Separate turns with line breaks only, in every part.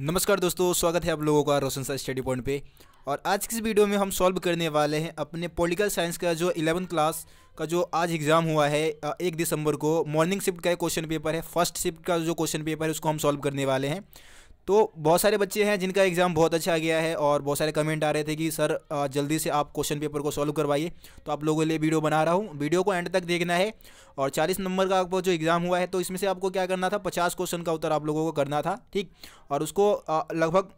नमस्कार दोस्तों स्वागत है आप लोगों का रोशन सा स्टडी पॉइंट पे और आज की इस वीडियो में हम सॉल्व करने वाले हैं अपने पॉलिटिकल साइंस का जो इलेवंथ क्लास का जो आज एग्ज़ाम हुआ है एक दिसंबर को मॉर्निंग शिफ्ट का क्वेश्चन पेपर है फर्स्ट शिफ्ट का जो क्वेश्चन पेपर है उसको हम सॉल्व करने वाले हैं तो बहुत सारे बच्चे हैं जिनका एग्ज़ाम बहुत अच्छा गया है और बहुत सारे कमेंट आ रहे थे कि सर जल्दी से आप क्वेश्चन पेपर को सॉल्व करवाइए तो आप लोगों के लिए वीडियो बना रहा हूँ वीडियो को एंड तक देखना है और 40 नंबर का आपको जो एग्ज़ाम हुआ है तो इसमें से आपको क्या करना था 50 क्वेश्चन का उत्तर आप लोगों को करना था ठीक और उसको लगभग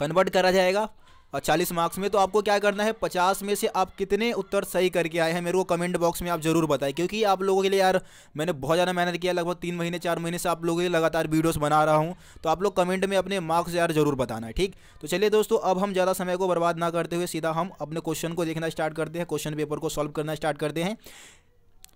कन्वर्ट करा जाएगा और चालीस मार्क्स में तो आपको क्या करना है पचास में से आप कितने उत्तर सही करके आए हैं मेरे को कमेंट बॉक्स में आप ज़रूर बताएं क्योंकि आप लोगों के लिए यार मैंने बहुत ज़्यादा मेहनत किया लगभग तीन महीने चार महीने से आप लोगों के लगातार वीडियोस बना रहा हूँ तो आप लोग कमेंट में अपने मार्क्स यार ज़रूर बताना है ठीक तो चलिए दोस्तों अब हम ज़्यादा समय को बर्बाद ना करते हुए सीधा हम अपने क्वेश्चन को देखना स्टार्ट करते हैं क्वेश्चन पेपर को सॉल्व करना स्टार्ट करते हैं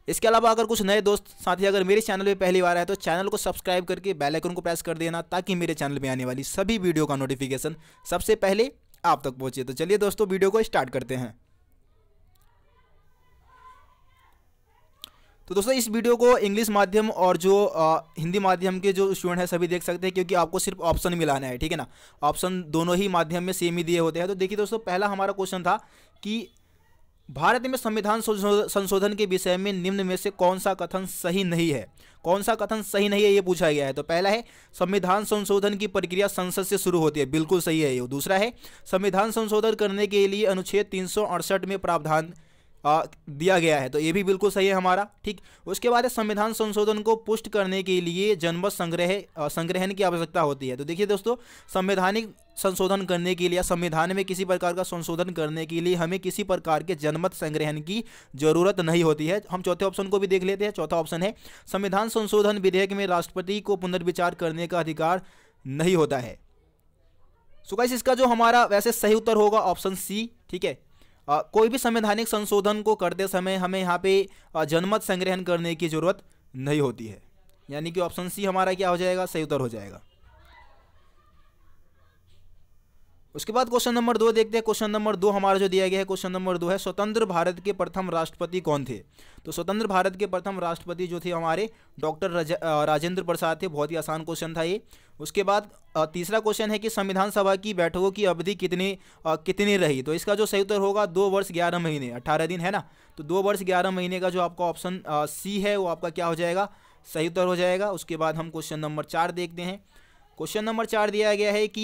इसके अलावा अगर कुछ नए दोस्त साथी अगर मेरे चैनल पे पहली बार आए तो चैनल को सब्सक्राइब करके बेल आइकन को प्रेस कर देना ताकि मेरे चैनल पे आने वाली सभी वीडियो का नोटिफिकेशन सबसे पहले आप तक पहुंचे तो चलिए दोस्तों वीडियो को स्टार्ट करते हैं तो दोस्तों इस वीडियो को इंग्लिश माध्यम और जो आ, हिंदी माध्यम के जो स्टूडेंट हैं सभी देख सकते हैं क्योंकि आपको सिर्फ ऑप्शन मिलाना है ठीक है ना ऑप्शन दोनों ही माध्यम में सेम ही दिए होते हैं तो देखिए दोस्तों पहला हमारा क्वेश्चन था कि भारत में संविधान संशोधन के विषय में निम्न में से कौन सा कथन सही नहीं है कौन सा कथन सही नहीं है ये पूछा गया है तो पहला है संविधान संशोधन की प्रक्रिया संसद से शुरू होती है बिल्कुल सही है ये दूसरा है संविधान संशोधन करने के लिए अनुच्छेद तीन में प्रावधान आ, दिया गया है तो ये भी बिल्कुल सही है हमारा ठीक उसके बाद संविधान संशोधन को पुष्ट करने के लिए जनमत संग्रह संग्रहण की आवश्यकता होती है तो देखिए दोस्तों संवैधानिक संशोधन करने के लिए संविधान में किसी प्रकार का संशोधन करने के लिए हमें किसी प्रकार के जनमत संग्रहण की जरूरत नहीं होती है हम चौथे ऑप्शन को भी देख लेते हैं चौथा ऑप्शन है संविधान संशोधन विधेयक में राष्ट्रपति को पुनर्विचार करने का अधिकार नहीं होता है सो इसका जो हमारा वैसे सही उत्तर होगा ऑप्शन सी ठीक है कोई भी संवैधानिक संशोधन को करते समय हमें यहाँ पे जनमत संग्रहण करने की जरूरत नहीं होती है यानी कि ऑप्शन सी हमारा क्या हो जाएगा सही उत्तर हो जाएगा उसके बाद क्वेश्चन नंबर दो देखते हैं क्वेश्चन नंबर दो हमारा जो दिया गया है क्वेश्चन नंबर दो है स्वतंत्र भारत के प्रथम राष्ट्रपति कौन थे तो स्वतंत्र भारत के प्रथम राष्ट्रपति जो थे हमारे डॉक्टर राजेंद्र प्रसाद थे बहुत ही आसान क्वेश्चन था ये उसके बाद तीसरा क्वेश्चन है कि संविधान सभा की बैठकों की अवधि कितनी कितनी रही तो इसका जो सही उत्तर होगा दो वर्ष ग्यारह महीने अट्ठारह दिन है ना तो दो वर्ष ग्यारह महीने का जो आपका ऑप्शन सी है वो आपका क्या हो जाएगा सही उत्तर हो जाएगा उसके बाद हम क्वेश्चन नंबर चार देखते हैं क्वेश्चन नंबर चार दिया गया है कि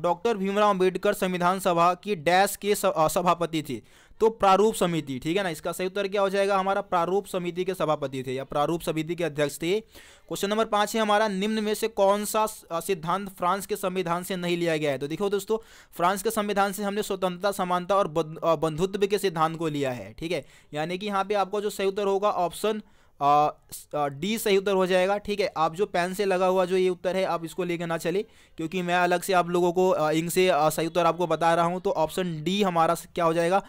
डॉक्टर भीमराव अंबेडकर संविधान सभा की डैश के सभापति थे तो प्रारूप समिति ठीक है ना इसका सही उत्तर क्या हो जाएगा हमारा प्रारूप समिति के सभापति थे या प्रारूप समिति के अध्यक्ष थे क्वेश्चन नंबर पांच है हमारा निम्न में से कौन सा सिद्धांत फ्रांस के संविधान से नहीं लिया गया है तो देखो दोस्तों फ्रांस के संविधान से हमने स्वतंत्रता समानता और बंधुत्व के सिद्धांत को लिया है ठीक है यानी कि यहाँ पे आपको जो सही उत्तर होगा ऑप्शन डी सही उत्तर हो जाएगा ठीक है आप जो पेन से लगा हुआ जो ये उत्तर है आप इसको लेकर ना चले क्योंकि मैं अलग से आप लोगों को इंग से सही उत्तर आपको बता रहा हूँ तो ऑप्शन डी हमारा क्या हो जाएगा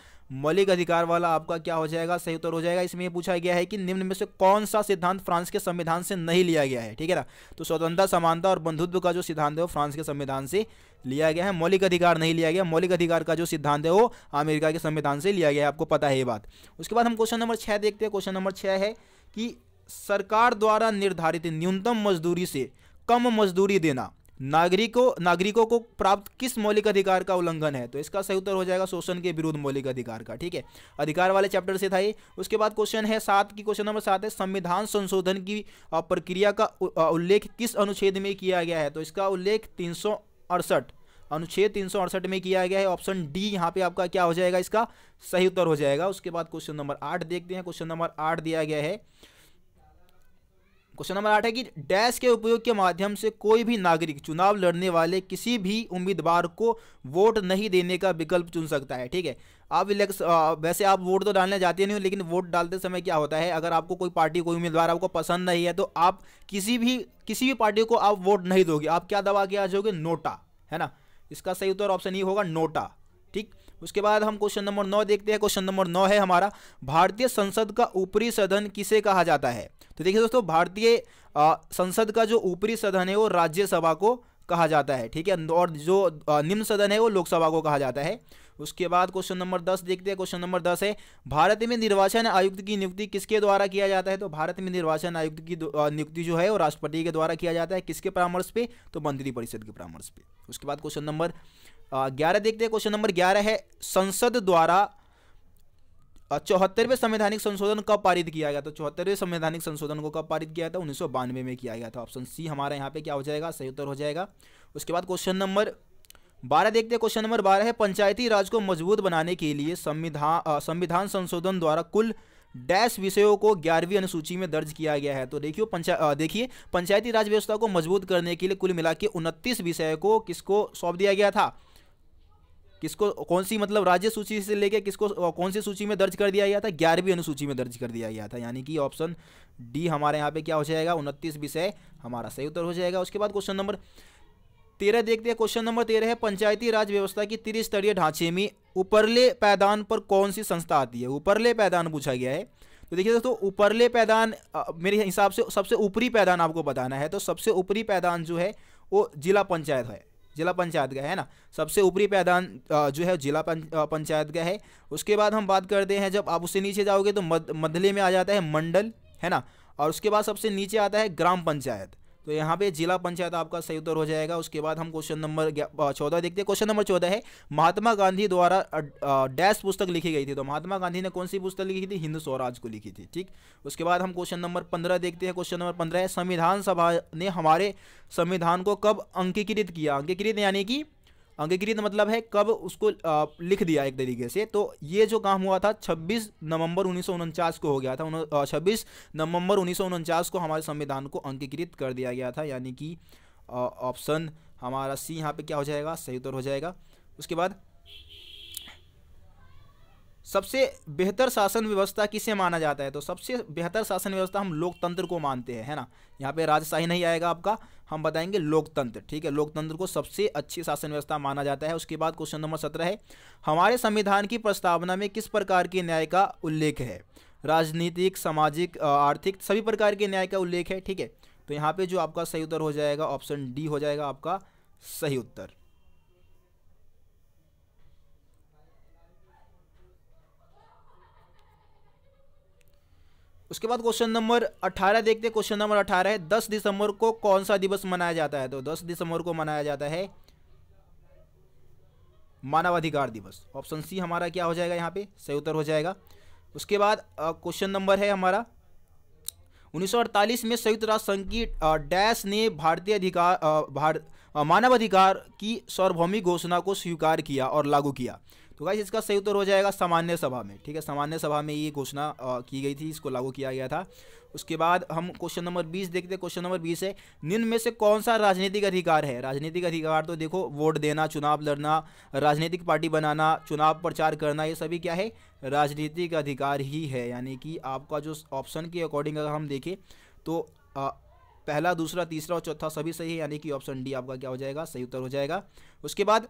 मौलिक अधिकार वाला आपका क्या हो जाएगा सही उत्तर हो जाएगा इसमें पूछा गया है कि निम्न में से कौन सा सिद्धांत फ्रांस के संविधान से नहीं लिया गया है ठीक है ना तो स्वतंत्रता समानता और बंधुत्व का जो सिद्धांत है वो फ्रांस के संविधान से लिया गया है मौलिक अधिकार नहीं लिया गया मौलिक अधिकार का जो सिद्धांत है वो अमेरिका के संविधान से लिया गया है आपको पता है ये बात उसके बाद हम क्वेश्चन नंबर छः देखते हैं क्वेश्चन नंबर छः है कि सरकार द्वारा निर्धारित न्यूनतम मजदूरी से कम मजदूरी देना नागरिकों नागरिकों को प्राप्त किस मौलिक अधिकार का उल्लंघन है तो इसका सही उत्तर हो जाएगा शोषण के विरुद्ध मौलिक अधिकार का ठीक है अधिकार वाले चैप्टर से था ये उसके बाद क्वेश्चन है सात की क्वेश्चन नंबर सात है संविधान संशोधन की प्रक्रिया का उल्लेख किस अनुच्छेद में किया गया है तो इसका उल्लेख तीन सौ अड़सठ अनुच्छेद तीन में किया गया है ऑप्शन डी यहाँ पे आपका क्या हो जाएगा इसका सही उत्तर हो जाएगा उसके बाद क्वेश्चन नंबर आठ देखते हैं क्वेश्चन नंबर आठ दिया गया है क्वेश्चन नंबर आठ है कि डैश के उपयोग के माध्यम से कोई भी नागरिक चुनाव लड़ने वाले किसी भी उम्मीदवार को वोट नहीं देने का विकल्प चुन सकता है ठीक है आप इलेक्स वैसे आप वोट तो डालने जाते नहीं हो लेकिन वोट डालते समय क्या होता है अगर आपको कोई पार्टी कोई उम्मीदवार आपको पसंद नहीं है तो आप किसी भी किसी भी पार्टी को आप वोट नहीं दोगे आप क्या दबा के आ जाओगे नोटा है ना इसका सही उत्तर ऑप्शन ई होगा नोटा ठीक उसके बाद हम क्वेश्चन नंबर नौ देखते हैं क्वेश्चन नंबर नौ है हमारा भारतीय संसद का ऊपरी सदन किसे कहा जाता है तो देखिए दोस्तों भारतीय संसद का जो ऊपरी सदन है वो राज्यसभा को कहा जाता है ठीक है और जो निम्न सदन है वो लोकसभा को कहा जाता है उसके बाद क्वेश्चन नंबर दस देखते हैं क्वेश्चन नंबर दस है भारत में निर्वाचन आयुक्त की नियुक्ति किसके द्वारा किया जाता है तो भारत में निर्वाचन आयुक्त की नियुक्ति जो है वो राष्ट्रपति के द्वारा किया जाता है किसके परामर्श पे तो मंत्रिपरिषद के परामर्श पे उसके बाद क्वेश्चन नंबर ग्यारह देखते हैं क्वेश्चन नंबर ग्यारह है संसद द्वारा चौहत्तरवें संवैधानिक संशोधन कब पारित किया गया तो चौहत्तरवें संवैधानिक संशोधन को कब पारित किया था उन्नीस में किया गया था ऑप्शन सी हमारे यहाँ पे क्या हो जाएगा सही उत्तर हो जाएगा उसके बाद क्वेश्चन नंबर बारह देखते हैं क्वेश्चन नंबर बारह है पंचायती राज को मजबूत बनाने के लिए संविधान संविधान संशोधन द्वारा कुल डैश विषयों को ग्यारहवीं अनुसूची में दर्ज किया गया है तो देखियो पंचा देखिए पंचायती राज व्यवस्था को मजबूत करने के लिए कुल मिला के उनतीस विषय को किसको सौंप दिया गया था किसको कौन सी मतलब राज्य सूची से लेके किसको कौन सी सूची में दर्ज कर दिया गया था ग्यारहवीं अनुसूची में दर्ज कर दिया गया था यानी कि ऑप्शन डी हमारे यहाँ पे क्या हो जाएगा उनतीस विषय हमारा सही उत्तर हो जाएगा उसके बाद क्वेश्चन नंबर तेरह देखते हैं क्वेश्चन नंबर तेरह है पंचायती राज व्यवस्था की त्रिस्तरीय ढांचे में उपरले पैदान पर कौन सी संस्था आती है ऊपरले पैदान पूछा गया है तो देखिए दोस्तों ऊपरले पैदान मेरे हिसाब से सबसे ऊपरी पैदान आपको बताना है तो सबसे ऊपरी पैदान जो है वो जिला पंचायत है जिला पंचायत का है ना सबसे ऊपरी पैदान जो है जिला पंचायत का है उसके बाद हम बात करते हैं जब आप उससे नीचे जाओगे तो मद, में आ जाता है मंडल है ना और उसके बाद सबसे नीचे आता है ग्राम पंचायत तो यहाँ पे जिला पंचायत आपका सही उत्तर हो जाएगा उसके बाद हम क्वेश्चन नंबर चौदह देखते हैं क्वेश्चन नंबर चौदह है महात्मा गांधी द्वारा डैश पुस्तक लिखी गई थी तो महात्मा गांधी ने कौन सी पुस्तक लिखी थी हिंदू स्वराज को लिखी थी ठीक उसके बाद हम क्वेश्चन नंबर पंद्रह देखते हैं क्वेश्चन नंबर पंद्रह है संविधान सभा ने हमारे संविधान को कब अंकीकृत किया अंकीकृत यानी कि अंगीकृत मतलब है कब उसको आ, लिख दिया एक तरीके से तो ये जो काम हुआ था 26 नवंबर उन्नीस को हो गया था छब्बीस नवंबर उन्नीस को हमारे संविधान को अंगीकृत कर दिया गया था यानी कि ऑप्शन हमारा सी यहाँ पे क्या हो जाएगा सही उत्तर हो जाएगा उसके बाद सबसे बेहतर शासन व्यवस्था किसे माना जाता है तो सबसे बेहतर शासन व्यवस्था हम लोकतंत्र को मानते हैं है ना यहाँ पे राजशाही नहीं आएगा आपका हम बताएंगे लोकतंत्र ठीक है लोकतंत्र को सबसे अच्छी शासन व्यवस्था माना जाता है उसके बाद क्वेश्चन नंबर सत्रह है हमारे संविधान की प्रस्तावना में किस प्रकार के न्याय का उल्लेख है राजनीतिक सामाजिक आर्थिक सभी प्रकार के न्याय का उल्लेख है ठीक है तो यहाँ पे जो आपका सही उत्तर हो जाएगा ऑप्शन डी हो जाएगा आपका सही उत्तर उसके बाद क्वेश्चन नंबर अठारह देखते हैं क्वेश्चन नंबर अठारह है दस दिसंबर को कौन सा दिवस मनाया जाता है तो दस दिसंबर को मनाया जाता है मानवाधिकार दिवस ऑप्शन सी हमारा क्या हो जाएगा यहाँ पे सही उत्तर हो जाएगा उसके बाद क्वेश्चन नंबर है हमारा 1948 में संयुक्त राष्ट्र संघ की डैश ने भारतीय अधिकार मानवाधिकार की सार्वभौमिक घोषणा को स्वीकार किया और लागू किया तो गाइस इसका सही उत्तर हो जाएगा सामान्य सभा में ठीक है सामान्य सभा में ये घोषणा की गई थी इसको लागू किया गया था उसके बाद हम क्वेश्चन नंबर बीस देखते हैं क्वेश्चन नंबर बीस है निम्न में से कौन सा राजनीतिक अधिकार है राजनीतिक अधिकार तो देखो वोट देना चुनाव लड़ना राजनीतिक पार्टी बनाना चुनाव प्रचार करना ये सभी क्या है राजनीतिक अधिकार ही है यानी कि आपका जो ऑप्शन के अकॉर्डिंग अगर हम देखें तो आ, पहला दूसरा तीसरा और चौथा सभी सही है यानी कि ऑप्शन डी आपका क्या हो जाएगा सही उत्तर हो जाएगा उसके बाद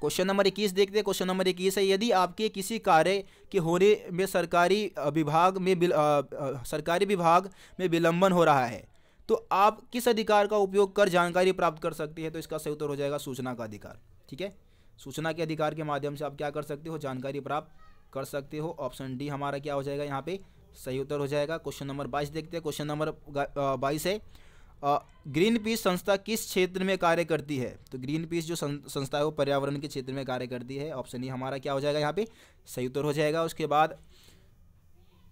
क्वेश्चन नंबर इक्कीस देखते हैं क्वेश्चन नंबर इक्कीस है यदि आपके किसी कार्य के होने में सरकारी विभाग में बिल, आ, आ, सरकारी विभाग में विलंबन हो रहा है तो आप किस अधिकार का उपयोग कर जानकारी प्राप्त कर सकते हैं तो इसका सही उत्तर हो जाएगा सूचना का अधिकार ठीक है सूचना के अधिकार के माध्यम से आप क्या कर सकते हो जानकारी प्राप्त कर सकते हो ऑप्शन डी हमारा क्या हो जाएगा यहाँ पे सही उत्तर हो जाएगा क्वेश्चन नंबर बाईस देखते हैं क्वेश्चन नंबर बाईस है ग्रीन पीस संस्था किस क्षेत्र में कार्य करती है तो ग्रीन पीस जो संस्था है वो पर्यावरण के क्षेत्र में कार्य करती है ऑप्शन ही e हमारा क्या हो जाएगा यहाँ पे सही उत्तर हो जाएगा उसके बाद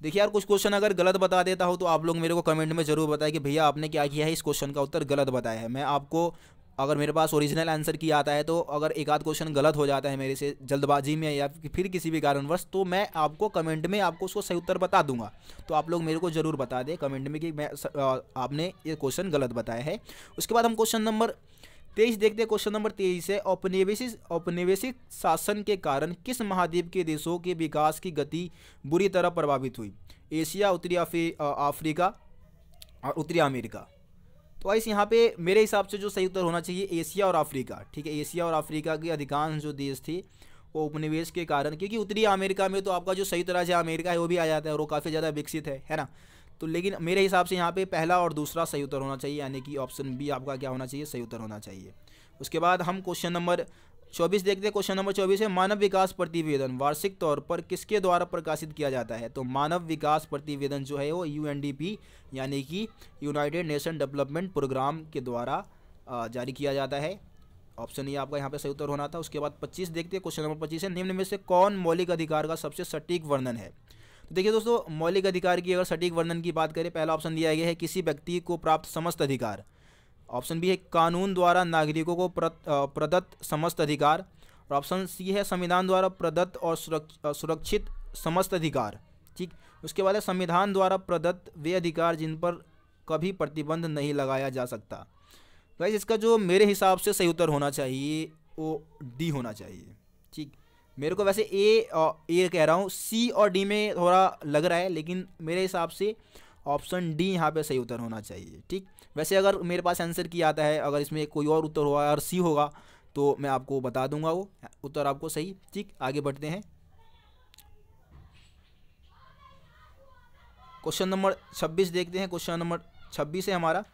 देखिए यार कुछ क्वेश्चन अगर गलत बता देता हो तो आप लोग मेरे को कमेंट में जरूर बताएं कि भैया आपने क्या किया है इस क्वेश्चन का उत्तर गलत बताया है मैं आपको अगर मेरे पास ओरिजिनल आंसर की आता है तो अगर एक आध क्वेश्चन गलत हो जाता है मेरे से जल्दबाजी में या फिर किसी भी कारणवश तो मैं आपको कमेंट में आपको उसको सही उत्तर बता दूंगा तो आप लोग मेरे को ज़रूर बता दें कमेंट में कि मैं आपने ये क्वेश्चन गलत बताया है उसके बाद हम क्वेश्चन नंबर तेईस देखते हैं क्वेश्चन नंबर तेईस है औपनिवेशिक औपनिवेशिक शासन के कारण किस महाद्वीप के देशों के विकास की गति बुरी तरह प्रभावित हुई एशिया उत्तरी अफ्रीका और उत्तरी अमेरिका तो वाइस यहाँ पे मेरे हिसाब से जो सही उत्तर होना चाहिए एशिया और अफ्रीका ठीक है एशिया और अफ्रीका के अधिकांश जो देश थे वो उपनिवेश के कारण क्योंकि उत्तरी अमेरिका में तो आपका जो सही तरह से अमेरिका है वो भी आ जाता है और वो काफ़ी ज़्यादा विकसित है है ना तो लेकिन मेरे हिसाब से यहाँ पे पहला और दूसरा सही उत्तर होना चाहिए यानी कि ऑप्शन बी आपका क्या होना चाहिए सही उत्तर होना चाहिए उसके बाद हम क्वेश्चन नंबर चौबीस देखते हैं क्वेश्चन नंबर चौबीस है मानव विकास प्रतिवेदन वार्षिक तौर पर किसके द्वारा प्रकाशित किया जाता है तो मानव विकास प्रतिवेदन जो है वो यूएनडीपी यानी कि यूनाइटेड नेशन डेवलपमेंट प्रोग्राम के द्वारा जारी किया जाता है ऑप्शन ये आपका यहाँ पे सही उत्तर होना था उसके बाद 25 देखते हैं क्वेश्चन नंबर 25 है निम्न में से कौन मौलिक अधिकार का सबसे सटीक वर्णन है तो देखिए दोस्तों मौलिक अधिकार की अगर सटीक वर्णन की बात करें पहला ऑप्शन दिया गया है किसी व्यक्ति को प्राप्त समस्त अधिकार ऑप्शन बी है कानून द्वारा नागरिकों को प्रदत्त समस्त अधिकार और ऑप्शन सी है संविधान द्वारा प्रदत्त और सुरक्षित समस्त अधिकार ठीक उसके बाद है संविधान द्वारा प्रदत्त वे अधिकार जिन पर कभी प्रतिबंध नहीं लगाया जा सकता वैसे इसका जो मेरे हिसाब से सही उत्तर होना चाहिए वो डी होना चाहिए ठीक मेरे को वैसे ए ए कह रहा हूँ सी और डी में थोड़ा लग रहा है लेकिन मेरे हिसाब से ऑप्शन डी यहाँ पे सही उत्तर होना चाहिए ठीक वैसे अगर मेरे पास आंसर किया आता है अगर इसमें कोई और उत्तर होगा और सी होगा तो मैं आपको बता दूंगा वो उत्तर आपको सही ठीक आगे बढ़ते हैं क्वेश्चन नंबर छब्बीस देखते हैं क्वेश्चन नंबर छब्बीस है हमारा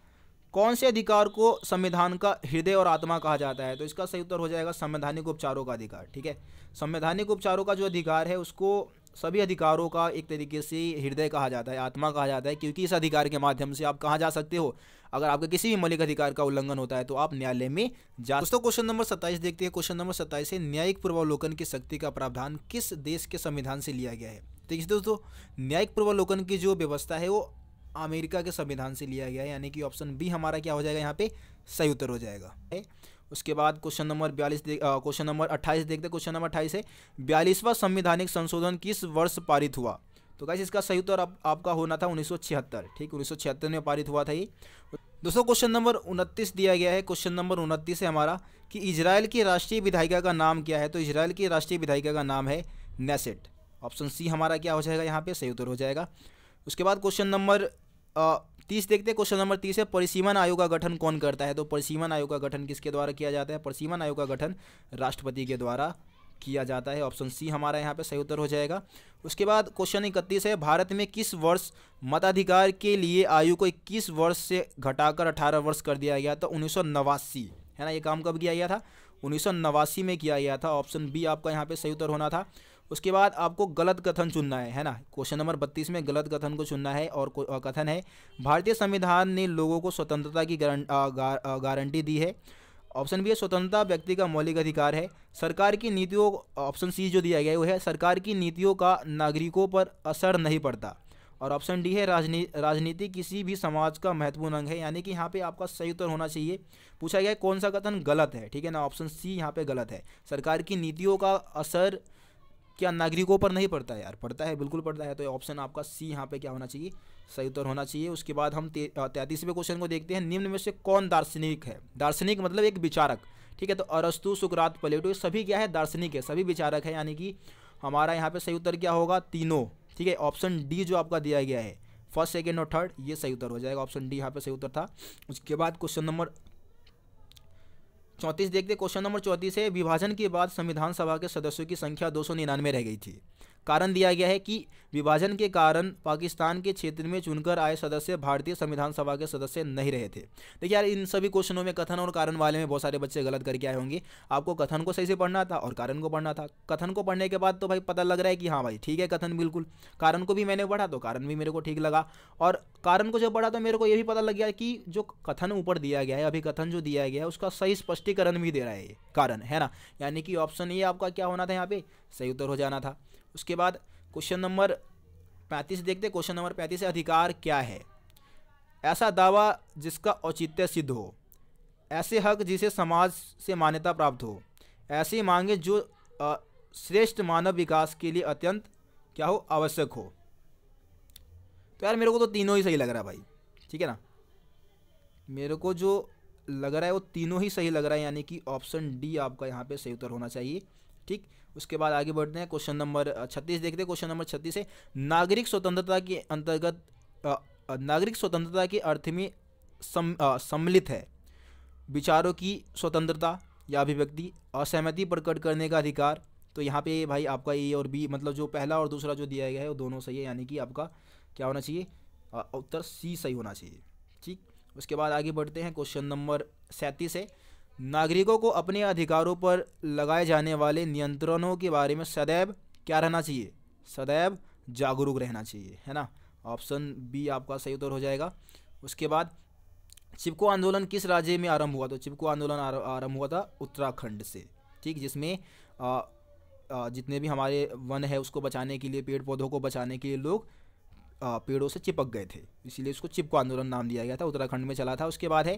कौन से अधिकार को संविधान का हृदय और आत्मा कहा जाता है तो इसका सही उत्तर हो जाएगा संवैधानिक उपचारों का अधिकार ठीक है संवैधानिक उपचारों का जो अधिकार है उसको सभी अधिकारों का एक तरीके से हृदय कहा जाता है आत्मा कहा जाता है क्योंकि इस अधिकार के माध्यम से आप कहाँ जा सकते हो अगर आपका किसी भी मौलिक अधिकार का उल्लंघन होता है तो आप न्यायालय में जा दोस्तों क्वेश्चन नंबर सत्ताईस देखते हैं क्वेश्चन नंबर सत्ताईस है न्यायिक पूर्वावलोकन की शक्ति का प्रावधान किस देश के संविधान से लिया गया है ठीक है दोस्तों न्यायिक पूर्वावलोकन की जो व्यवस्था है वो अमेरिका के संविधान से लिया गया है यानी कि ऑप्शन बी हमारा क्या हो जाएगा यहाँ पे सही उत्तर हो जाएगा उसके बाद क्वेश्चन नंबर बयालीस क्वेश्चन नंबर अट्ठाईस देखते क्वेश्चन नंबर अट्ठाईस है बयालीसवां संविधानिक संशोधन किस वर्ष पारित हुआ तो कैसे इसका सही उत्तर आप, आपका होना था 1976 ठीक 1976 में पारित हुआ था ये दोस्तों क्वेश्चन नंबर उनतीस दिया गया है क्वेश्चन नंबर उनतीस है हमारा कि इसराइल की राष्ट्रीय विधायिका का नाम क्या है तो इसराइल की राष्ट्रीय विधायिका का नाम है नेसेट ऑप्शन सी हमारा क्या हो जाएगा यहाँ पे सही उत्तर हो जाएगा उसके बाद क्वेश्चन नंबर तीस देखते हैं क्वेश्चन नंबर तीस है परिसीमन आयोग का गठन कौन करता है तो परिसीमन आयोग का गठन किसके द्वारा किया जाता है परिसीमन आयोग का गठन राष्ट्रपति के द्वारा किया जाता है ऑप्शन सी हमारा यहाँ पे सही उत्तर हो जाएगा उसके बाद क्वेश्चन इकतीस है भारत में किस वर्ष मताधिकार के लिए आयु को इक्कीस वर्ष से घटाकर अठारह वर्ष कर दिया गया तो उन्नीस है ना ये काम कब किया गया था उन्नीस में किया गया था ऑप्शन बी आपका यहाँ पे सही उत्तर होना था उसके बाद आपको गलत कथन चुनना है है ना क्वेश्चन नंबर बत्तीस में गलत कथन को चुनना है और कथन है भारतीय संविधान ने लोगों को स्वतंत्रता की गारंटी दी है ऑप्शन बी है स्वतंत्रता व्यक्ति का मौलिक अधिकार है सरकार की नीतियों ऑप्शन सी जो दिया गया है वो है सरकार की नीतियों का नागरिकों पर असर नहीं पड़ता और ऑप्शन डी है राजनी राजनीति किसी भी समाज का महत्वपूर्ण अंग है यानी कि यहाँ पे आपका सही उत्तर होना चाहिए पूछा गया है कौन सा कथन गलत है ठीक है ना ऑप्शन सी यहाँ पे गलत है सरकार की नीतियों का असर क्या नागरिकों पर नहीं पड़ता है यार पड़ता है बिल्कुल पड़ता है तो ऑप्शन आपका सी यहाँ पे क्या होना चाहिए सही उत्तर होना चाहिए उसके बाद हम तैंतीसवें क्वेश्चन को देखते हैं निम्न में से कौन दार्शनिक है दार्शनिक मतलब एक विचारक ठीक है तो अरस्तु सुकरात प्लेटो सभी क्या है दार्शनिक है सभी विचारक है यानी कि हमारा यहाँ पे सही उत्तर क्या होगा तीनों ठीक है ऑप्शन डी जो आपका दिया गया है फर्स्ट सेकेंड और थर्ड ये सही उत्तर हो जाएगा ऑप्शन डी यहाँ पे सही उत्तर था उसके बाद क्वेश्चन नंबर चौंतीस देखते क्वेश्चन नंबर चौंतीस है विभाजन के बाद संविधान सभा के सदस्यों की संख्या दो रह गई थी कारण दिया गया है कि विभाजन के कारण पाकिस्तान के क्षेत्र में चुनकर आए सदस्य भारतीय संविधान सभा के सदस्य नहीं रहे थे देखिए यार इन सभी क्वेश्चनों में कथन और कारण वाले में बहुत सारे बच्चे गलत करके आए होंगे आपको कथन को सही से पढ़ना था और कारण को पढ़ना था कथन को पढ़ने के बाद तो भाई पता लग रहा है कि हाँ भाई ठीक है कथन बिल्कुल कारण को भी मैंने पढ़ा तो कारण भी मेरे को ठीक लगा और कारण को जब पढ़ा तो मेरे को ये भी पता लग गया कि जो कथन ऊपर दिया गया है अभी कथन जो दिया गया है उसका सही स्पष्टीकरण भी दे रहा है कारण है ना यानी कि ऑप्शन ये आपका क्या होना था यहाँ पे सही उत्तर हो जाना था उसके बाद क्वेश्चन नंबर पैंतीस देखते क्वेश्चन नंबर पैंतीस अधिकार क्या है ऐसा दावा जिसका औचित्य सिद्ध हो ऐसे हक जिसे समाज से मान्यता प्राप्त हो ऐसी मांगे जो श्रेष्ठ मानव विकास के लिए अत्यंत क्या हो आवश्यक हो तो यार मेरे को तो तीनों ही सही लग रहा है भाई ठीक है ना मेरे को जो लग रहा है वो तीनों ही सही लग रहा है यानी कि ऑप्शन डी आपका यहाँ पे सही उत्तर होना चाहिए ठीक उसके बाद आगे बढ़ते हैं क्वेश्चन नंबर छत्तीस देखते हैं क्वेश्चन नंबर छत्तीस है नागरिक स्वतंत्रता के अंतर्गत नागरिक स्वतंत्रता के अर्थ में सम्मिलित है विचारों की स्वतंत्रता या अभिव्यक्ति असहमति प्रकट करने का अधिकार तो यहाँ पे भाई आपका ए और बी मतलब जो पहला और दूसरा जो दिया गया है वो दोनों सही है यानी कि आपका क्या होना चाहिए उत्तर सी सही होना चाहिए ठीक उसके बाद आगे बढ़ते हैं क्वेश्चन नंबर सैंतीस है नागरिकों को अपने अधिकारों पर लगाए जाने वाले नियंत्रणों के बारे में सदैव क्या रहना चाहिए सदैव जागरूक रहना चाहिए है ना ऑप्शन बी आपका सही उत्तर हो जाएगा उसके बाद चिपको आंदोलन किस राज्य में आरंभ हुआ तो चिपको आंदोलन आरंभ हुआ था उत्तराखंड से ठीक जिसमें आ, आ, जितने भी हमारे वन है उसको बचाने के लिए पेड़ पौधों को बचाने के लिए लोग पेड़ों से चिपक गए थे इसीलिए उसको चिपको आंदोलन नाम दिया गया था उत्तराखंड में चला था उसके बाद है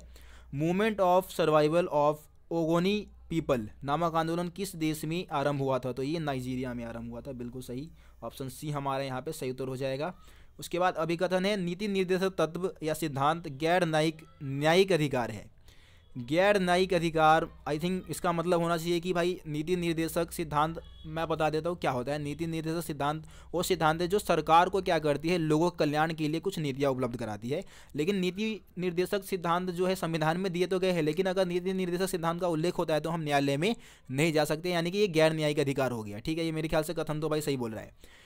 movement of survival of Ogoni people नामक आंदोलन किस देश में आरंभ हुआ था तो ये नाइजीरिया में आरंभ हुआ था बिल्कुल सही ऑप्शन सी हमारे यहाँ पे सही उत्तर हो जाएगा उसके बाद अभिकथन है नीति निर्देशक तत्व या सिद्धांत गैर न्यायिक न्यायिक अधिकार है गैर न्यायिक अधिकार आई थिंक इसका मतलब होना चाहिए कि भाई नीति निर्देशक सिद्धांत मैं बता देता हूँ क्या होता है नीति निर्देशक सिद्धांत वो सिद्धांत है जो सरकार को क्या करती है लोगों के कल्याण के लिए कुछ नीतियाँ उपलब्ध कराती है लेकिन नीति निर्देशक सिद्धांत जो है संविधान में दिए तो गए हैं लेकिन अगर नीति निर्देशक सिद्धांत का उल्लेख होता है तो हम न्यायालय में नहीं जा सकते यानी कि ये गैर न्यायिक अधिकार हो गया ठीक है ये मेरे ख्याल से कथन तो भाई सही बोल रहा है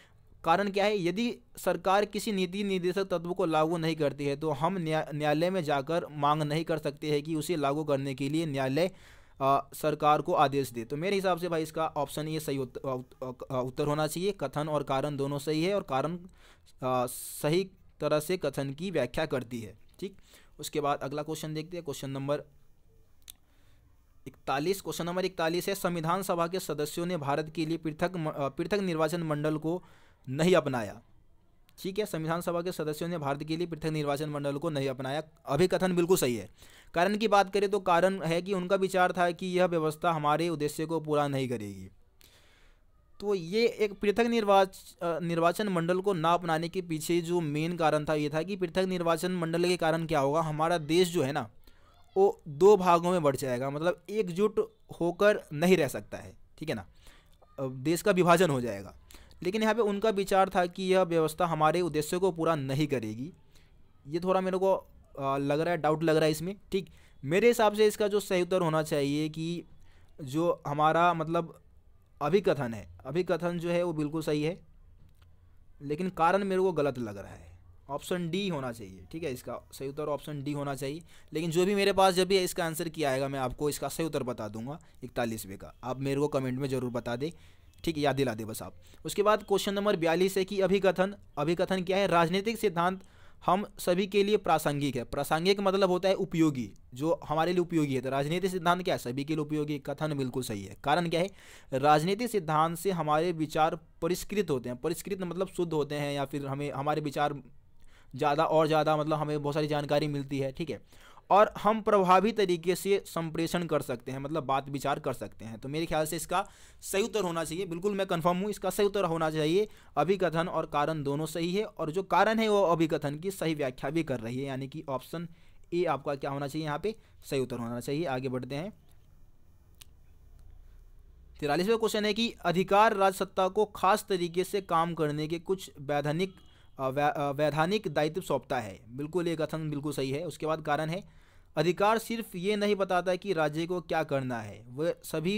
कारण क्या है यदि सरकार किसी नीति निर्देशक तत्व को लागू नहीं करती है तो हम न्यायालय में जाकर मांग नहीं कर सकते हैं कि उसे लागू करने के लिए न्यायालय सरकार को आदेश दे तो मेरे हिसाब से भाई इसका ऑप्शन ये सही उत्तर, उत्तर होना चाहिए कथन और कारण दोनों सही है और कारण आ, सही तरह से कथन की व्याख्या करती है ठीक उसके बाद अगला क्वेश्चन देखते हैं क्वेश्चन नंबर इकतालीस क्वेश्चन नंबर इकतालीस है संविधान सभा के सदस्यों ने भारत के लिए पृथक पृथक निर्वाचन मंडल को नहीं अपनाया ठीक है संविधान सभा के सदस्यों ने भारत के लिए पृथक निर्वाचन मंडल को नहीं अपनाया अभी कथन बिल्कुल सही है कारण की बात करें तो कारण है कि उनका विचार था कि यह व्यवस्था हमारे उद्देश्य को पूरा नहीं करेगी तो ये एक पृथक निर्वाच निर्वाचन मंडल को ना अपनाने के पीछे जो मेन कारण था ये था कि पृथक निर्वाचन मंडल के कारण क्या होगा हमारा देश जो है ना वो दो भागों में बढ़ जाएगा मतलब एकजुट होकर नहीं रह सकता है ठीक है ना देश का विभाजन हो जाएगा लेकिन यहाँ पे उनका विचार था कि यह व्यवस्था हमारे उद्देश्य को पूरा नहीं करेगी ये थोड़ा मेरे को लग रहा है डाउट लग रहा है इसमें ठीक मेरे हिसाब से इसका जो सही उत्तर होना चाहिए कि जो हमारा मतलब अभिकथन है अभिकथन जो है वो बिल्कुल सही है लेकिन कारण मेरे को गलत लग रहा है ऑप्शन डी होना चाहिए ठीक है इसका सही उत्तर ऑप्शन डी होना चाहिए लेकिन जो भी मेरे पास जब भी इसका आंसर किया आएगा मैं आपको इसका सही उत्तर बता दूंगा इकतालीसवें का आप मेरे को कमेंट में ज़रूर बता दें ठीक है याद दिला दे बस आप उसके बाद क्वेश्चन नंबर बयालीस है कि अभिकथन अभिकथन क्या है राजनीतिक सिद्धांत हम सभी के लिए प्रासंगिक है प्रासंगिक मतलब होता है उपयोगी जो हमारे लिए उपयोगी है तो राजनीतिक सिद्धांत क्या है सभी के लिए उपयोगी कथन बिल्कुल सही है कारण क्या है राजनीतिक सिद्धांत से हमारे विचार परिष्कृत होते हैं परिष्कृत मतलब शुद्ध होते हैं या फिर हमें हमारे विचार ज़्यादा और ज़्यादा मतलब हमें बहुत सारी जानकारी मिलती है ठीक है और हम प्रभावी तरीके से संप्रेषण कर सकते हैं मतलब बात विचार कर सकते हैं तो मेरे ख्याल से इसका सही उत्तर होना चाहिए बिल्कुल मैं कंफर्म हूँ इसका सही उत्तर होना चाहिए अभिकथन और कारण दोनों सही है और जो कारण है वो अभिकथन की सही व्याख्या भी कर रही है यानी कि ऑप्शन ए आपका क्या होना चाहिए यहाँ पे सही उत्तर होना चाहिए आगे बढ़ते हैं तिरालीसवें क्वेश्चन है कि अधिकार राजसत्ता सत्ता को खास तरीके से काम करने के कुछ वैधानिक वैधानिक दायित्व सौंपता है बिल्कुल ये कथन बिल्कुल सही है उसके बाद कारण है अधिकार सिर्फ ये नहीं बताता कि राज्य को क्या करना है वह सभी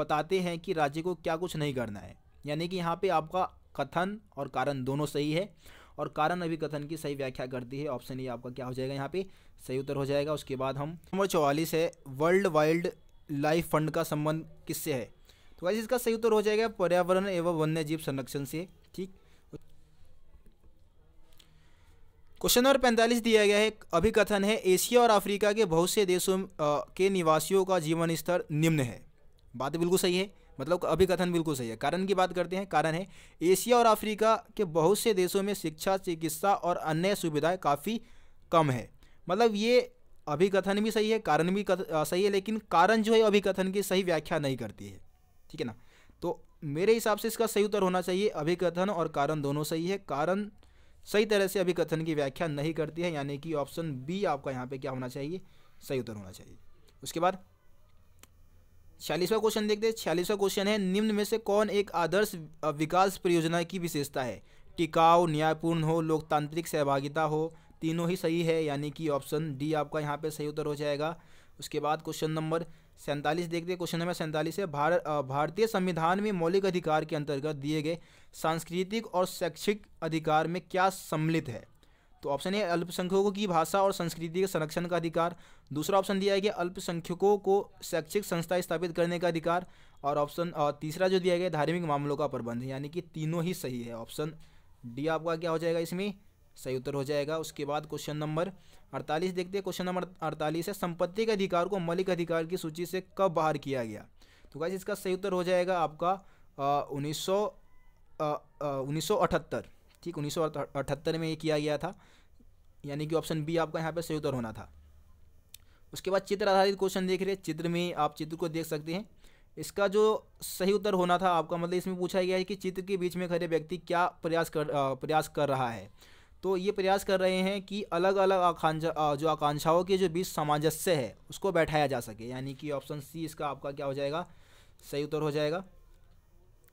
बताते हैं कि राज्य को क्या कुछ नहीं करना है यानी कि यहाँ पे आपका कथन और कारण दोनों सही है और कारण अभी कथन की सही व्याख्या करती है ऑप्शन ये आपका क्या हो जाएगा यहाँ पे सही उत्तर हो जाएगा उसके बाद हम नंबर चौवालीस है वर्ल्ड वाइल्ड लाइफ फंड का संबंध किससे है तो वैसे इसका सही उत्तर हो जाएगा पर्यावरण एवं वन्य जीव संरक्षण से क्वेश्चन नंबर पैंतालीस दिया गया है अभिकथन है एशिया और अफ्रीका के बहुत से देशों के निवासियों का जीवन स्तर निम्न है बात बिल्कुल सही है मतलब अभिकथन बिल्कुल सही है कारण की बात करते हैं कारण है एशिया और अफ्रीका के बहुत से देशों में शिक्षा चिकित्सा और अन्य सुविधाएं काफ़ी कम है मतलब ये अभिकथन भी सही है कारण भी कथ, आ, सही है लेकिन कारण जो है अभिकथन की सही व्याख्या नहीं करती है ठीक है ना तो मेरे हिसाब से इसका सही उत्तर होना चाहिए अभिकथन और कारण दोनों सही है कारण सही तरह से अभिकथन की व्याख्या नहीं करती है यानी कि ऑप्शन बी आपका यहाँ पे क्या होना चाहिए सही उत्तर होना चाहिए उसके बाद छियालीसवा क्वेश्चन देखते हैं छियालीसवा क्वेश्चन है निम्न में से कौन एक आदर्श विकास परियोजना की विशेषता है टिकाऊ न्यायपूर्ण हो लोकतांत्रिक सहभागिता हो तीनों ही सही है यानी कि ऑप्शन डी आपका यहाँ पे सही उत्तर हो जाएगा उसके बाद क्वेश्चन नंबर सैंतालीस देखते क्वेश्चन नंबर सैंतालीस है भार, भारतीय संविधान में मौलिक अधिकार के अंतर्गत दिए गए सांस्कृतिक और शैक्षिक अधिकार में क्या सम्मिलित है तो ऑप्शन ए अल्पसंख्यकों की भाषा और संस्कृति के संरक्षण का अधिकार दूसरा ऑप्शन दिया गया अल्पसंख्यकों को शैक्षिक संस्था स्थापित करने का अधिकार और ऑप्शन तीसरा जो दिया गया धार्मिक मामलों का प्रबंध यानी कि तीनों ही सही है ऑप्शन डी आपका क्या हो जाएगा इसमें सही उत्तर हो जाएगा उसके बाद क्वेश्चन नंबर अड़तालीस देखते हैं क्वेश्चन नंबर अड़तालीस है संपत्ति के अधिकार को मलिक अधिकार की सूची से कब बाहर किया गया तो क्या इसका सही उत्तर हो जाएगा आपका उन्नीस सौ उन्नीस ठीक उन्नीस में ये किया गया था यानी कि ऑप्शन बी आपका यहाँ पर सही उत्तर होना था उसके बाद चित्र आधारित क्वेश्चन देख रहे हैं चित्र में आप चित्र को देख सकते हैं इसका जो सही उत्तर होना था आपका मतलब इसमें पूछा गया है कि चित्र के बीच में खड़े व्यक्ति क्या प्रयास कर प्रयास कर रहा है तो ये प्रयास कर रहे हैं कि अलग अलग आकांक्षा जो आकांक्षाओं के जो बीच सामंजस्य है उसको बैठाया जा सके यानी कि ऑप्शन सी इसका आपका क्या हो जाएगा सही उत्तर हो जाएगा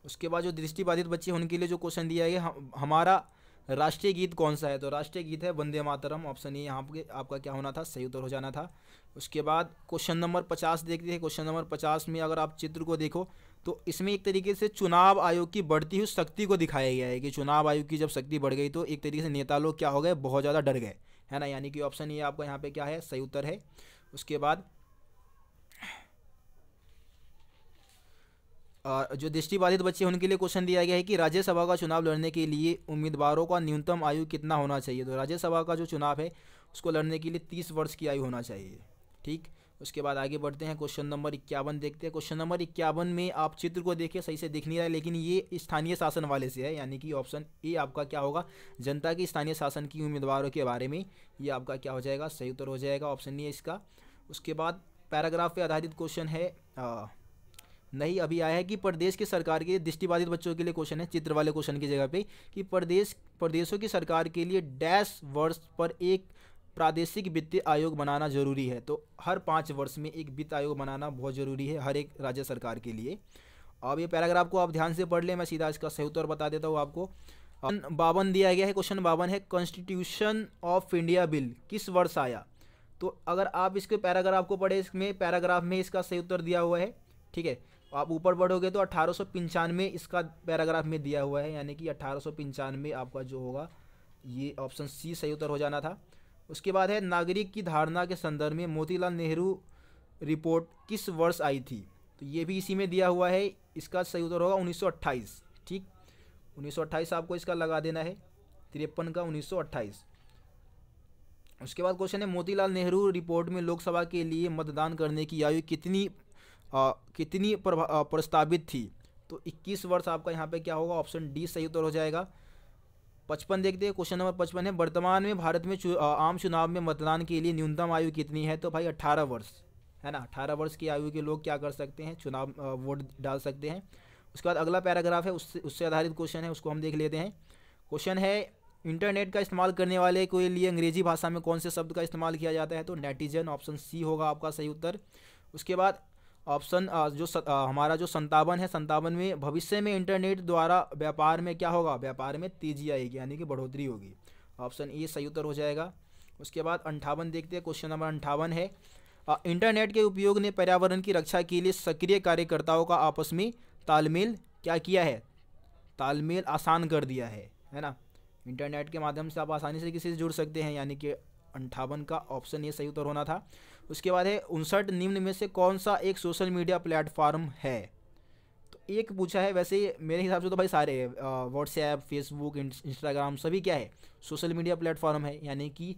उसके बाद जो दृष्टिबाधित बच्चे उनके लिए जो क्वेश्चन दिया गया हमारा राष्ट्रीय गीत कौन सा है तो राष्ट्रीय गीत है वंदे मातरम ऑप्शन ए यहाँ पे आपका क्या होना था सही उत्तर हो जाना था उसके बाद क्वेश्चन नंबर पचास देखते हैं क्वेश्चन नंबर पचास में अगर आप चित्र को देखो तो इसमें एक तरीके से चुनाव आयोग की बढ़ती हुई शक्ति को दिखाया गया है कि चुनाव आयोग की जब शक्ति बढ़ गई तो एक तरीके से नेता लोग क्या हो गए बहुत ज़्यादा डर गए है ना यानी कि ऑप्शन ये आपका यहाँ पे क्या है सही उत्तर है उसके बाद जो दृष्टिबाधित बच्चे उनके लिए क्वेश्चन दिया गया है कि राज्यसभा का चुनाव लड़ने के लिए उम्मीदवारों का न्यूनतम आयु कितना होना चाहिए तो राज्यसभा का जो चुनाव है उसको लड़ने के लिए तीस वर्ष की आयु होना चाहिए ठीक उसके बाद आगे बढ़ते हैं क्वेश्चन नंबर इक्यावन देखते हैं क्वेश्चन नंबर इक्यावन में आप चित्र को देखिए सही से दिख नहीं रहा है लेकिन ये स्थानीय शासन वाले से है यानी कि ऑप्शन ए आपका क्या होगा जनता की स्थानीय शासन की उम्मीदवारों के बारे में ये आपका क्या हो जाएगा सही उत्तर हो जाएगा ऑप्शन ए इसका उसके बाद पैराग्राफ पर आधारित क्वेश्चन है नहीं अभी आया है कि प्रदेश की सरकार के दृष्टिबाधित बच्चों के लिए क्वेश्चन है चित्र वाले क्वेश्चन की जगह पे कि प्रदेश प्रदेशों की सरकार के लिए डैश वर्ष पर एक प्रादेशिक वित्तीय आयोग बनाना जरूरी है तो हर पाँच वर्ष में एक वित्त आयोग बनाना बहुत ज़रूरी है हर एक राज्य सरकार के लिए अब ये पैराग्राफ को आप ध्यान से पढ़ लें मैं सीधा इसका सही उत्तर बता देता हूँ आपको बावन दिया गया है क्वेश्चन बावन है कॉन्स्टिट्यूशन ऑफ इंडिया बिल किस वर्ष आया तो अगर आप इसके पैराग्राफ को पढ़े इसमें पैराग्राफ में इसका सही उत्तर दिया हुआ है ठीक है आप ऊपर पढ़ोगे तो अठारह इसका पैराग्राफ में दिया हुआ है यानी कि अट्ठारह आपका जो होगा ये ऑप्शन सी सही उत्तर हो जाना था उसके बाद है नागरिक की धारणा के संदर्भ में मोतीलाल नेहरू रिपोर्ट किस वर्ष आई थी तो ये भी इसी में दिया हुआ है इसका सही उत्तर होगा 1928 ठीक 1928 आपको इसका लगा देना है तिरपन का 1928 उसके बाद क्वेश्चन है मोतीलाल नेहरू रिपोर्ट में लोकसभा के लिए मतदान करने की आयु कितनी आ, कितनी प्रस्तावित थी तो 21 वर्ष आपका यहाँ पे क्या होगा ऑप्शन डी सही उत्तर हो जाएगा पचपन देखते हैं क्वेश्चन नंबर पचपन है वर्तमान में भारत में आम चुनाव में मतदान के लिए न्यूनतम आयु कितनी है तो भाई अट्ठारह वर्ष है ना अठारह वर्ष की आयु के लोग क्या कर सकते हैं चुनाव वोट डाल सकते हैं उसके बाद अगला पैराग्राफ है उससे उससे आधारित क्वेश्चन है उसको हम देख लेते हैं क्वेश्चन है इंटरनेट का इस्तेमाल करने वाले के लिए अंग्रेजी भाषा में कौन से शब्द का इस्तेमाल किया जाता है तो नेटिजन ऑप्शन सी होगा आपका सही उत्तर उसके बाद ऑप्शन जो स, आ, हमारा जो संतावन है संतावन में भविष्य में इंटरनेट द्वारा व्यापार में क्या होगा व्यापार में तेजी आएगी यानी कि बढ़ोतरी होगी ऑप्शन ए सही उत्तर हो जाएगा उसके बाद अंठावन देखते हैं क्वेश्चन नंबर अंठावन है आ, इंटरनेट के उपयोग ने पर्यावरण की रक्षा के लिए सक्रिय कार्यकर्ताओं का आपस में तालमेल क्या किया है तालमेल आसान कर दिया है है ना इंटरनेट के माध्यम से आप आसानी से किसी से जुड़ सकते हैं यानी कि अंठावन का ऑप्शन ये सही उत्तर होना था उसके बाद है उनसठ निम्न में से कौन सा एक सोशल मीडिया प्लेटफॉर्म है तो एक पूछा है वैसे मेरे हिसाब से तो भाई सारे व्हाट्सएप फेसबुक इंस्टाग्राम सभी क्या है सोशल मीडिया प्लेटफॉर्म है यानी कि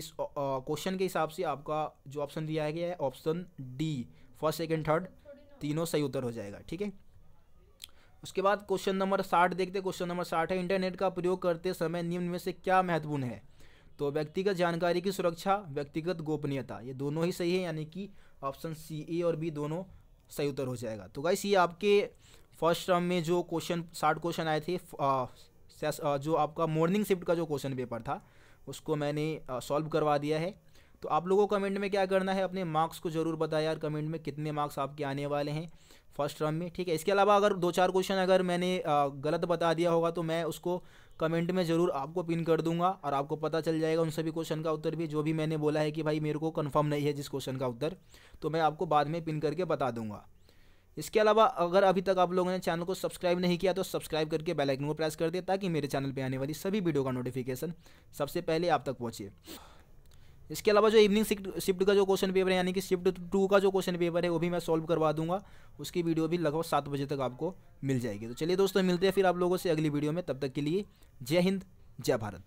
इस क्वेश्चन के हिसाब से आपका जो ऑप्शन दिया गया है option D first second third तीनों सही उत्तर हो जाएगा ठीक है उसके बाद क्वेश्चन नंबर साठ देखते क्वेश्चन नंबर साठ है इंटरनेट का प्रयोग करते समय निम्न में से क्या महत्वपूर्ण है तो व्यक्तिगत जानकारी की सुरक्षा व्यक्तिगत गोपनीयता ये दोनों ही सही है यानी कि ऑप्शन सी ए और बी दोनों सही उत्तर हो जाएगा तो गाइस ये आपके फर्स्ट टर्म में जो क्वेश्चन साठ क्वेश्चन आए थे जो आपका मॉर्निंग शिफ्ट का जो क्वेश्चन पेपर था उसको मैंने सॉल्व करवा दिया है तो आप लोगों को कमेंट में क्या करना है अपने मार्क्स को जरूर बताया यार कमेंट में कितने मार्क्स आपके आने वाले हैं फर्स्ट टर्म में ठीक है इसके अलावा अगर दो चार क्वेश्चन अगर मैंने गलत बता दिया होगा तो मैं उसको कमेंट में ज़रूर आपको पिन कर दूंगा और आपको पता चल जाएगा उन सभी क्वेश्चन का उत्तर भी जो भी मैंने बोला है कि भाई मेरे को कन्फर्म नहीं है जिस क्वेश्चन का उत्तर तो मैं आपको बाद में पिन करके बता दूंगा इसके अलावा अगर अभी तक आप लोगों ने चैनल को सब्सक्राइब नहीं किया तो सब्सक्राइब करके बेल आइकन को प्रेस कर दिया ताकि मेरे चैनल पे आने वाली सभी वीडियो का नोटिफिकेशन सबसे पहले आप तक पहुंचे इसके अलावा जो इवनिंग शिफ्ट का जो क्वेश्चन पेपर है यानी कि शिफ्ट टू का जो क्वेश्चन पेपर है वो भी मैं सॉल्व करवा दूंगा उसकी वीडियो भी लगभग सात बजे तक आपको मिल जाएगी तो चलिए दोस्तों मिलते हैं फिर आप लोगों से अगली वीडियो में तब तक के लिए जय हिंद जय भारत